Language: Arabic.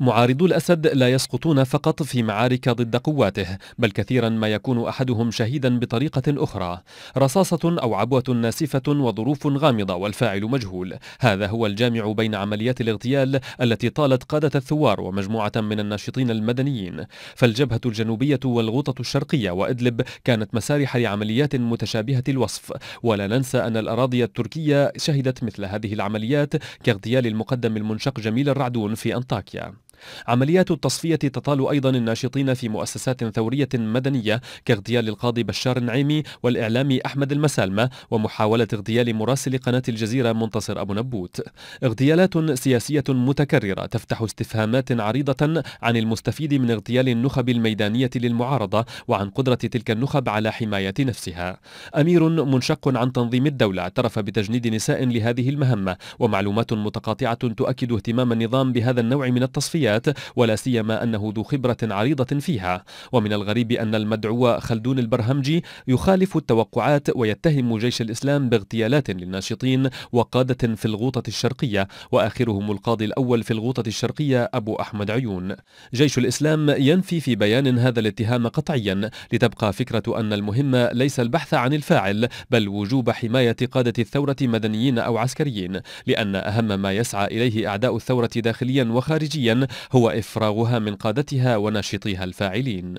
معارضو الأسد لا يسقطون فقط في معارك ضد قواته بل كثيرا ما يكون أحدهم شهيدا بطريقة أخرى رصاصة أو عبوة ناسفة وظروف غامضة والفاعل مجهول هذا هو الجامع بين عمليات الاغتيال التي طالت قادة الثوار ومجموعة من الناشطين المدنيين فالجبهة الجنوبية والغوطة الشرقية وإدلب كانت مسارح لعمليات متشابهة الوصف ولا ننسى أن الأراضي التركية شهدت مثل هذه العمليات كاغتيال المقدم المنشق جميل الرعدون في أنطاكيا عمليات التصفية تطال أيضا الناشطين في مؤسسات ثورية مدنية كاغتيال القاضي بشار النعيمي والإعلامي أحمد المسالمة ومحاولة اغتيال مراسل قناة الجزيرة منتصر أبو نبوت اغتيالات سياسية متكررة تفتح استفهامات عريضة عن المستفيد من اغتيال النخب الميدانية للمعارضة وعن قدرة تلك النخب على حماية نفسها أمير منشق عن تنظيم الدولة اعترف بتجنيد نساء لهذه المهمة ومعلومات متقاطعة تؤكد اهتمام النظام بهذا النوع من التصفية الرياضيات ولا سيما أنه ذو خبرة عريضة فيها ومن الغريب أن المدعو خلدون البرهمجي يخالف التوقعات ويتهم جيش الإسلام باغتيالات للناشطين وقادة في الغوطة الشرقية وآخرهم القاضي الأول في الغوطة الشرقية أبو أحمد عيون جيش الإسلام ينفي في بيان هذا الاتهام قطعيا لتبقى فكرة أن المهم ليس البحث عن الفاعل بل وجوب حماية قادة الثورة مدنيين أو عسكريين لأن أهم ما يسعى إليه أعداء الثورة داخليا وخارجيا هو إفراغها من قادتها وناشطيها الفاعلين